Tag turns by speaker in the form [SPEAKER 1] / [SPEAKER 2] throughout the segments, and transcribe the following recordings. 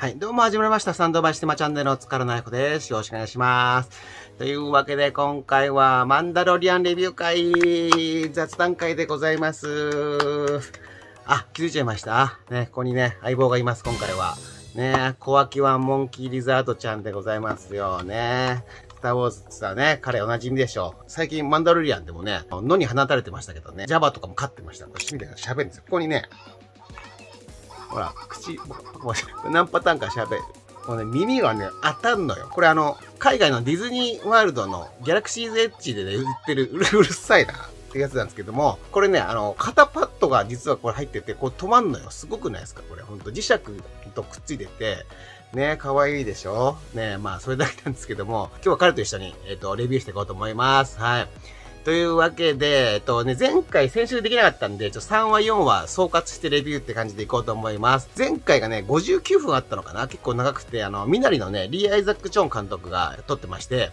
[SPEAKER 1] はい、どうも始まりました。サンドバイシテマチャンネルのつからなやこです。よろしくお願いします。というわけで、今回はマンダロリアンレビュー会、雑談会でございます。あ、気づいちゃいましたね、ここにね、相棒がいます、今回は。ね、小脇はモンキーリザードちゃんでございますよね。スターウォーズってさね、彼おなじみでしょう。最近マンダロリアンでもね、野に放たれてましたけどね、ジャバとかも飼ってました。私みたいな喋るんですよ。ここにね、ほら、口、何パターンか喋る。もうね、耳がね、当たんのよ。これあの、海外のディズニーワールドのギャラクシーズエッジでね、売ってる、う るうるさいな。ってやつなんですけども、これね、あの、肩パッドが実はこれ入ってて、こう止まんのよ。すごくないですかこれ、ほんと。磁石とくっついてて、ね、かわいいでしょね、まあ、それだけなんですけども、今日は彼と一緒に、えっ、ー、と、レビューしていこうと思います。はい。というわけで、えっとね、前回先週できなかったんで、ちょ3話4話総括してレビューって感じでいこうと思います。前回がね、59分あったのかな結構長くて、あの、みなりのね、リー・アイザック・チョン監督が撮ってまして、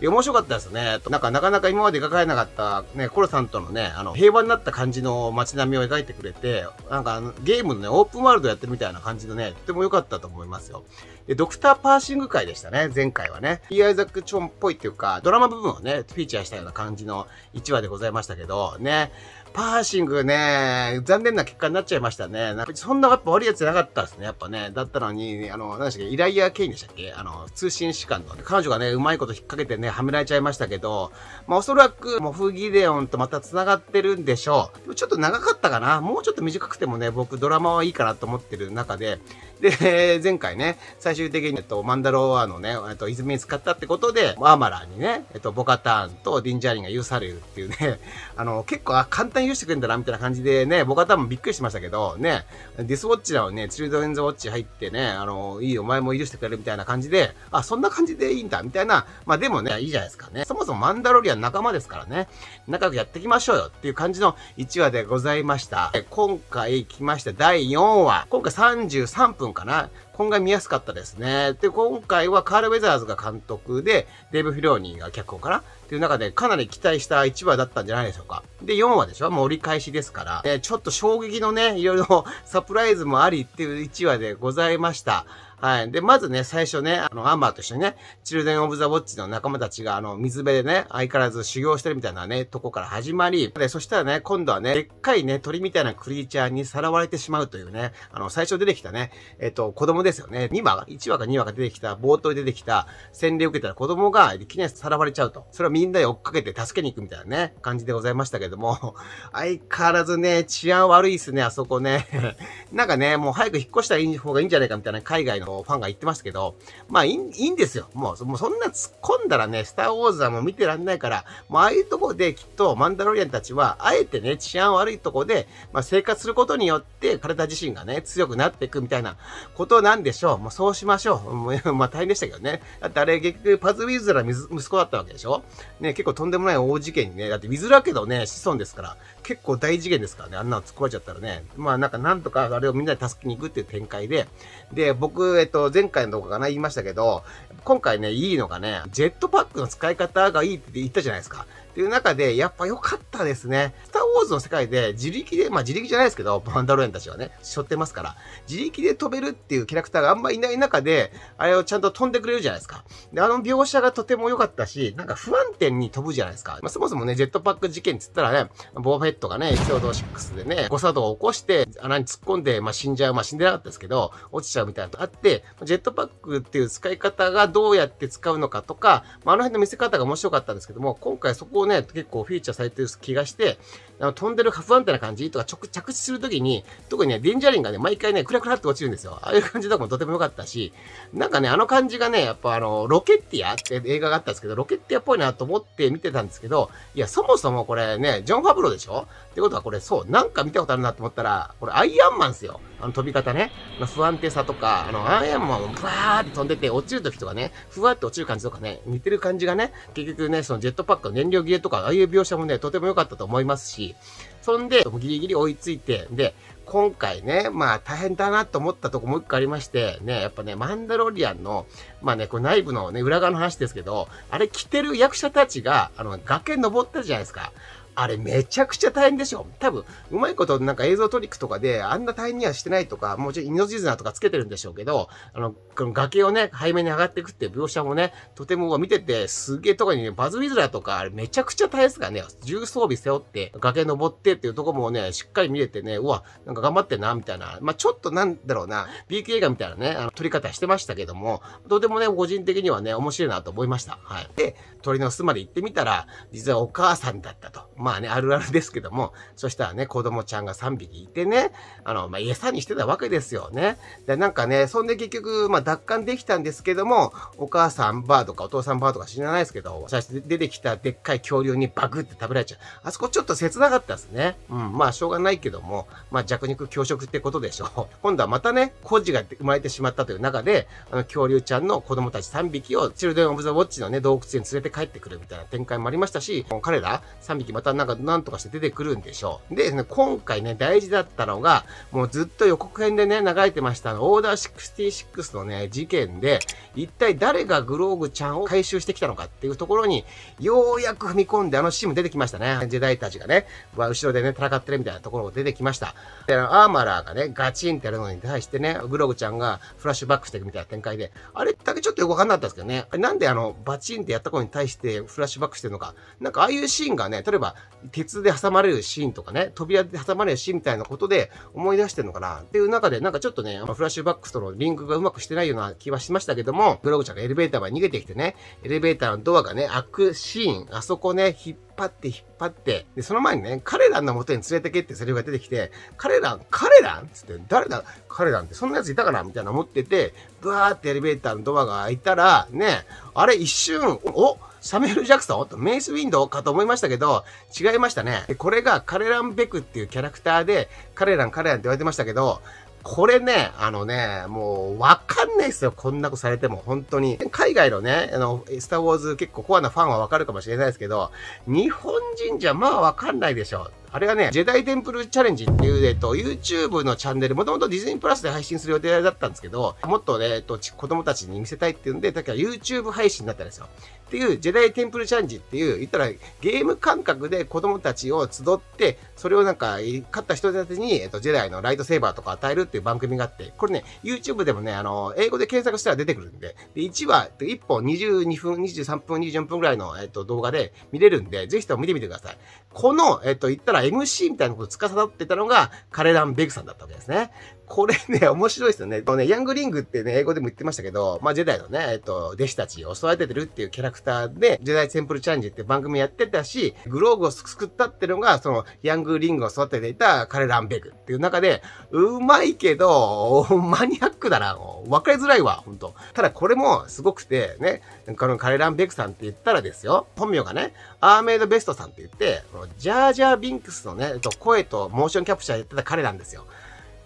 [SPEAKER 1] いや、面白かったですね。なんか、なかなか今まで描かれなかった、ね、コロさんとのね、あの、平和になった感じの街並みを描いてくれて、なんか、ゲームのね、オープンワールドやってるみたいな感じのね、とても良かったと思いますよ。で、ドクターパーシング会でしたね、前回はね。P. アイザックチョンっぽいっていうか、ドラマ部分をね、フィーチャーしたような感じの1話でございましたけど、ね。パーシングね、残念な結果になっちゃいましたね。なんかそんなやっぱ悪いやつなかったですね、やっぱね。だったのに、あの、何でしたっけ、イライヤー・ケインでしたっけあの、通信士官の。彼女がね、うまいこと引っ掛けてね、はめられちゃいましたけど、まあおそらく、モフ・ギデオンとまた繋がってるんでしょう。ちょっと長かったかな。もうちょっと短くてもね、僕ドラマはいいかなと思ってる中で、で、前回ね、最終的に、えっと、マンダロアのね、えっと、泉に使ったってことで、アーマラーにね、えっと、ボカターンとディンジャーリンが許されるっていうね、あの、結構簡単に許してくれんだな、みたいな感じでね、僕は多分びっくりしましたけど、ね、ディスウォッチだをね、チルドレンズウォッチ入ってね、あの、いい、お前も許してくれるみたいな感じで、あ、そんな感じでいいんだ、みたいな、まあでもね、いいじゃないですかね。そもそもマンダロリアン仲間ですからね、仲良くやっていきましょうよっていう感じの1話でございました。今回来ました第4話、今回33分かな。今回見やすかったですね。で、今回はカール・ウェザーズが監督で、デーブ・フィローニーが脚本かなっていう中で、かなり期待した1話だったんじゃないでしょうか。で、4話でしょもう折り返しですから、えちょっと衝撃のね、いろいろ サプライズもありっていう1話でございました。はい。で、まずね、最初ね、あの、アンバーと一緒にね、チルデン・オブ・ザ・ウォッチの仲間たちが、あの、水辺でね、相変わらず修行してるみたいなね、とこから始まり、で、そしたらね、今度はね、でっかいね、鳥みたいなクリーチャーにさらわれてしまうというね、あの、最初出てきたね、えっと、子供ですよね、2話、1話か2話か出てきた、冒頭で出てきた、洗礼を受けたら子供が、いきなりさらわれちゃうと。それはみんなで追っかけて助けに行くみたいなね、感じでございましたけども、相変わらずね、治安悪いっすね、あそこね。なんかね、もう早く引っ越したらいい方がいいんじゃないかみたいな、海外のの、ファンが言ってまたけど、まあいい、いいんですよ。もう、もうそんな突っ込んだらね、スターウォーズはもう見てらんないから、もうああいうとこできっとマンダロリアンたちは、あえてね、治安悪いとこで、まあ生活することによって、体自身がね、強くなっていくみたいなことなんでしょう。もうそうしましょう。もう、まあ大変でしたけどね。だってあれ、結局、パズウィズラ息子だったわけでしょね、結構とんでもない大事件にね、だってウィズラけどね、子孫ですから、結構大事件ですからね、あんなの突っ込まれちゃったらね。まあなんかなんとかあれをみんなで助けに行くっていう展開で、で、僕、えっと、前回の動画かな言いましたけど、今回ね、いいのがね、ジェットパックの使い方がいいって言ったじゃないですか。っていう中で、やっぱ良かったですね。スタウォーズの世界で自力で、まあ自力じゃないですけど、マンダロエンたちはね、背負ってますから、自力で飛べるっていうキャラクターがあんまいない中で、あれをちゃんと飛んでくれるじゃないですか。で、あの描写がとても良かったし、なんか不安定に飛ぶじゃないですか。まあそもそもね、ジェットパック事件って言ったらね、ボーフェットがね、エピソード6でね、誤作動を起こして、穴に突っ込んで、まあ死んじゃう、まあ死んでなかったですけど、落ちちゃうみたいなとあって、ジェットパックっていう使い方がどうやって使うのかとか、まああの辺の見せ方が面白かったんですけども、今回そこをね、結構フィーチャーされてる気がして、あの飛んでる不安定な感じとか着地するときに、特にね、デンジャリンがね、毎回ね、クラクラって落ちるんですよ。ああいう感じとかもとても良かったし、なんかね、あの感じがね、やっぱあの、ロケッティアって映画があったんですけど、ロケッティアっぽいなと思って見てたんですけど、いや、そもそもこれね、ジョン・ファブロでしょってことはこれ、そう、なんか見たことあるなと思ったら、これアイアンマンですよ。あの飛び方ね、まあ、不安定さとか、あの、アイアンマもブワーって飛んでて落ちる時とかね、ふわって落ちる感じとかね、似てる感じがね、結局ね、そのジェットパックの燃料切れとか、ああいう描写もね、とても良かったと思いますし、そんで、ギリギリ追いついて、で、今回ね、まあ大変だなと思ったとこもう一個ありまして、ね、やっぱね、マンダロリアンの、まあね、これ内部のね、裏側の話ですけど、あれ着てる役者たちが、あの、崖登ったじゃないですか。あれめちゃくちゃ大変でしょ。多分、うまいことなんか映像トリックとかであんな大変にはしてないとか、もうちょい命綱とかつけてるんでしょうけど、あの、この崖をね、背面に上がっていくっていう描写もね、とても見てて、すげえとかにね、バズウィズラーとか、あれめちゃくちゃ大変ですからね、重装備背負って崖登ってっていうとこもね、しっかり見れてね、うわ、なんか頑張ってんな、みたいな。まあ、ちょっとなんだろうな、B 級映画みたいなね、あの撮り方してましたけども、とてもね、個人的にはね、面白いなと思いました。はい。で、鳥の巣まで行ってみたら、実はお母さんだったと。まあね、あるあるですけども、そしたらね、子供ちゃんが3匹いてね、あの、まあ、餌にしてたわけですよね。で、なんかね、そんで結局、まあ、奪還できたんですけども、お母さんバーとかお父さんバーとか知らないですけど、して出てきたでっかい恐竜にバグって食べられちゃう。あそこちょっと切なかったですね。うん、まあ、しょうがないけども、まあ、弱肉強食ってことでしょう。今度はまたね、孤児が生まれてしまったという中で、あの、恐竜ちゃんの子供たち3匹を、チルドン・オブ・ザ・ウォッチのね、洞窟に連れて帰ってくるみたいな展開もありましたし、彼ら3匹またたなんか、なんとかして出てくるんでしょう。で、ね、今回ね、大事だったのが、もうずっと予告編でね、流れてました、オーダー66のね、事件で、一体誰がグローグちゃんを回収してきたのかっていうところに、ようやく踏み込んで、あのシーンも出てきましたね。ジェダイたちがね、後ろでね、戦ってるみたいなところも出てきました。で、アーマラーがね、ガチンってやるのに対してね、グローグちゃんがフラッシュバックしていくみたいな展開で、あれだけちょっとよくわかんなかったんですけどね、なんであの、バチンってやったことに対してフラッシュバックしてるのか、なんかああいうシーンがね、例えば鉄で挟まれるシーンとかね、扉で挟まれるシーンみたいなことで思い出してるのかなっていう中で、なんかちょっとね、フラッシュバックとのリンクがうまくしてないような気はしましたけども、グログちゃんがエレベーターまで逃げてきてね、エレベーターのドアがね、開くシーン、あそこね、引っ張って引っ張って、で、その前にね、彼らの元に連れてけってセリフが出てきて、彼ら、彼らつって、誰だ、彼らってそんな奴いたかなみたいな思ってて、ブワーってエレベーターのドアが開いたら、ね、あれ一瞬、おサミュエル・ジャクソンメイス・ウィンドウかと思いましたけど、違いましたね。これがカレラン・ベクっていうキャラクターで、カレラン、カレランって言われてましたけど、これね、あのね、もう、わかんないですよ。こんな子されても、本当に。海外のね、あの、スターウォーズ結構コアなファンはわかるかもしれないですけど、日本人じゃまあわかんないでしょ。あれがね、ジェダイテンプルチャレンジっていう、えっと、YouTube のチャンネル、もともとディズニープラスで配信する予定だったんですけど、もっとね、えっと、子供たちに見せたいっていうんで、だから YouTube 配信なったんですよ。っていう、ジェダイテンプルチャレンジっていう、言ったらゲーム感覚で子供たちを集って、それをなんか、勝った人たちに、えっと、ジェダイのライトセーバーとか与えるっていう番組があって、これね、YouTube でもね、あの、英語で検索したら出てくるんで、で、1話、1本22分、23分、24分ぐらいの、えっと、動画で見れるんで、ぜひとも見てみてください。この、えっと、言ったら MC みたいなことを司ってたのが、カレラン・ベグさんだったわけですね。これね、面白いですよね。このね、ヤングリングってね、英語でも言ってましたけど、まあ、ジェダイのね、えっと、弟子たちを育ててるっていうキャラクターで、ジェダイテンプルチャンジって番組やってたし、グローブを作ったってのが、その、ヤングリングを育てていたカレランベグっていう中で、うまいけど、マニアックだな、わかりづらいわ、本当ただこれもすごくて、ね、このカレランベグさんって言ったらですよ、本名がね、アーメイドベストさんって言って、ジャージャービンクスのね、えっと、声とモーションキャプチャーやってた彼なんですよ。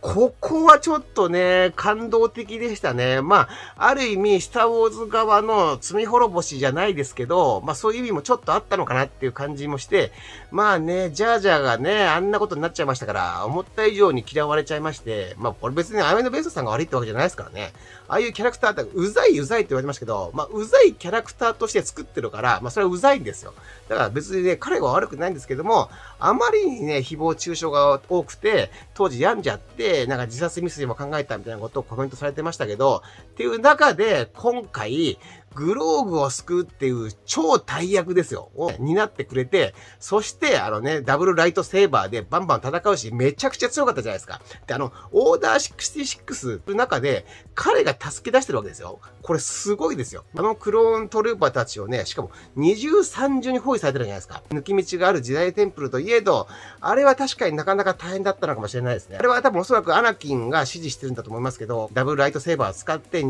[SPEAKER 1] ここはちょっとね、感動的でしたね。まあ、ある意味、スターウォーズ側の罪滅ぼしじゃないですけど、まあそういう意味もちょっとあったのかなっていう感じもして、まあね、ジャージャーがね、あんなことになっちゃいましたから、思った以上に嫌われちゃいまして、まあこれ別にアメのベースさんが悪いってわけじゃないですからね。ああいうキャラクターって、うざいうざいって言われてましたけど、まあうざいキャラクターとして作ってるから、まあそれはうざいんですよ。だから別にね、彼は悪くないんですけども、あまりにね、誹謗中傷が多くて、当時病んじゃって、なんか自殺未遂も考えたみたいなことをコメントされてましたけど、っていう中で、今回、グローブを救うっていう超大役ですよ。を担ってくれて、そして、あのね、ダブルライトセーバーでバンバン戦うし、めちゃくちゃ強かったじゃないですか。で、あの、オーダー66の中で、彼が助け出してるわけですよ。これすごいですよ。あのクローントルーパーたちをね、しかも二重三重に包囲されてるじゃないですか。抜き道がある時代テンプルといえど、あれは確かになかなか大変だったのかもしれないですね。あれは多分おそらくアナキンが指示してるんだと思いますけど、ダブルライトセーバーを使って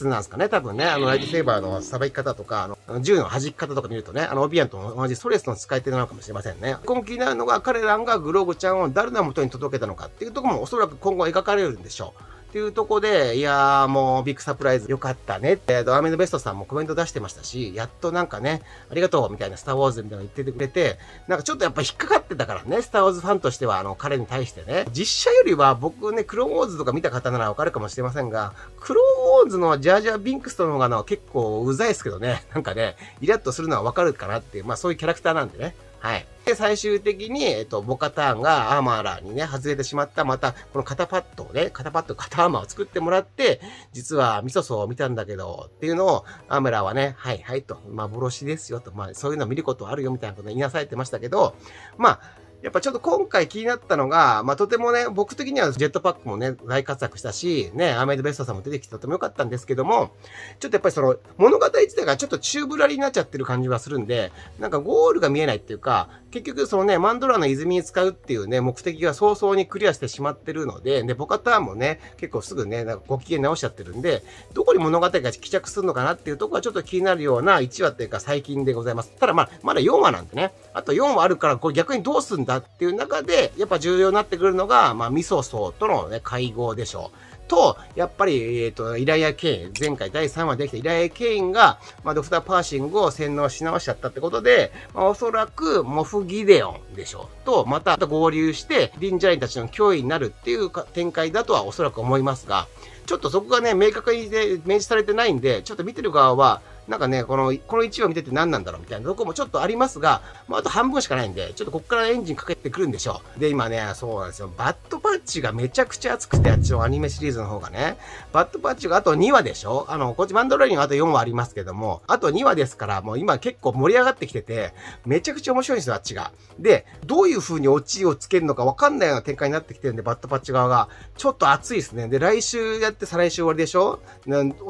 [SPEAKER 1] スなんですかね、多分ね。あの、ライトセーバーのさばき方とか、あの、銃の弾き方とか見るとね、あの、オビアンと同じストレスの使い手なのかもしれませんね。今気になるのが、彼らがグローブちゃんを誰の元に届けたのかっていうところもおそらく今後描かれるんでしょう。っていうとこで、いやーもうビッグサプライズ良かったねって、ドアメのベストさんもコメント出してましたし、やっとなんかね、ありがとうみたいなスターウォーズみたいなの言っててくれて、なんかちょっとやっぱ引っかかってたからね、スターウォーズファンとしてはあの彼に対してね、実写よりは僕ね、クローンウォーズとか見た方ならわかるかもしれませんが、クローンウォーズのジャージャー・ビンクスとの方が結構うざいですけどね、なんかね、イラッとするのはわかるかなっていう、まあそういうキャラクターなんでね。はい。で、最終的に、えっと、ボカターンがアーマーラーにね、外れてしまった、また、この肩パッドをね、肩パッド、肩アーマーを作ってもらって、実はミソソを見たんだけど、っていうのを、アーメラーはね、はいはいと、幻ですよと、まあ、そういうのを見ることはあるよ、みたいなことを言いなされてましたけど、まあ、やっぱちょっと今回気になったのが、まあ、とてもね、僕的にはジェットパックもね、大活躍したし、ね、アメイドベストさんも出てきてとても良かったんですけども、ちょっとやっぱりその、物語自体がちょっと宙ぶらりになっちゃってる感じはするんで、なんかゴールが見えないっていうか、結局そのね、マンドラの泉に使うっていうね、目的が早々にクリアしてしまってるので、で、ボカターンもね、結構すぐね、なんかご機嫌直しちゃってるんで、どこに物語が帰着するのかなっていうところはちょっと気になるような1話っていうか最近でございます。ただまあ、まだ4話なんでね、あと4話あるから、これ逆にどうすんだっていう中で、やっぱ重要になってくるのが、まあ、ミソソとのね、会合でしょう。と、やっぱり、えっ、ー、と、イライア・ケイン、前回第3話できたイライア・ケインが、まあ、ドクター・パーシングを洗脳し直しちゃったってことで、まあ、おそらく、モフ・ギデオンでしょう。と、また合流して、リンジャインたちの脅威になるっていう展開だとはおそらく思いますが、ちょっとそこがね、明確に、明示されてないんで、ちょっと見てる側は、なんかね、この、この1話見てて何なんだろうみたいなとこもちょっとありますが、まあ、あと半分しかないんで、ちょっとこっからエンジンかけてくるんでしょう。で、今ね、そうなんですよ。バッドパッチがめちゃくちゃ熱くて、あっちのアニメシリーズの方がね。バッドパッチがあと2話でしょあの、こっちマンドロインはあと4話ありますけども、あと2話ですから、もう今結構盛り上がってきてて、めちゃくちゃ面白いんですよ、あっちが。で、どういう風にオチをつけるのかわかんないような展開になってきてるんで、バッドパッチ側が。ちょっと熱いですね。で、来週やって再来週終わりでしょ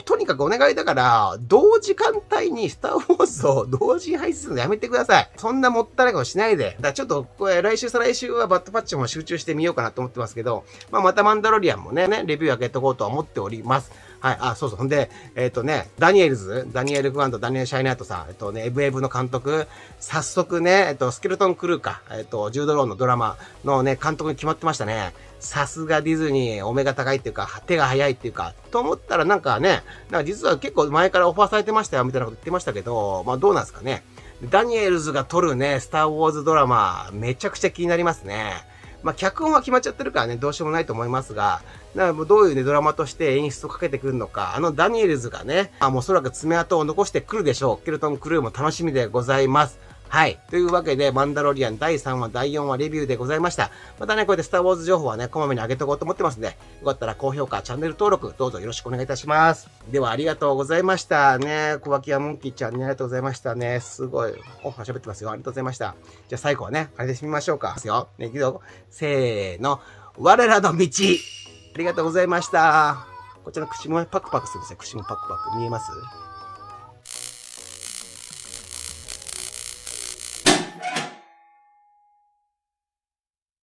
[SPEAKER 1] とにかくお願いだから、同時間間帯にスター放送同時配信するのやめてください。そんなもったいないことしないで。だちょっと、これ来週再来週はバッドパッチも集中してみようかなと思ってますけど、まあ、またマンダロリアンもね、ねレビュー上げとこうとは思っております。はい、あ、そうそう。ほんで、えっ、ー、とね、ダニエルズ、ダニエル・グワンとダニエル・シャイナートさん、えっ、ー、とね、エブエブの監督、早速ね、えっ、ー、と、スケルトン・クルーか、えっ、と、ジュード・ローンのドラマのね、監督に決まってましたね。さすがディズニー、お目が高いっていうか、手が早いっていうか、と思ったらなんかね、なんか実は結構前からオファーされてましたよ、みたいなこと言ってましたけど、まあどうなんですかね。ダニエルズが撮るね、スターウォーズドラマ、めちゃくちゃ気になりますね。まあ、脚本は決まっちゃってるからね、どうしようもないと思いますが、などういうね、ドラマとして演出をかけてくるのか、あのダニエルズがね、あもうおそらく爪痕を残してくるでしょう。ケルトン・クルーも楽しみでございます。はい。というわけで、マンダロリアン第3話、第4話レビューでございました。またね、こうやってスターウォーズ情報はね、こまめに上げとこうと思ってますんで、よかったら高評価、チャンネル登録、どうぞよろしくお願いいたします。では、ありがとうございましたね。小脇屋モンキーちゃんね、ありがとうございましたね。すごい、お、喋ってますよ。ありがとうございました。じゃあ最後はね、あれでしみましょうか。すよ。ね、せーの。我らの道ありがとうございました。こちらの口もパクパクするんですよ。口もパクパク。見えます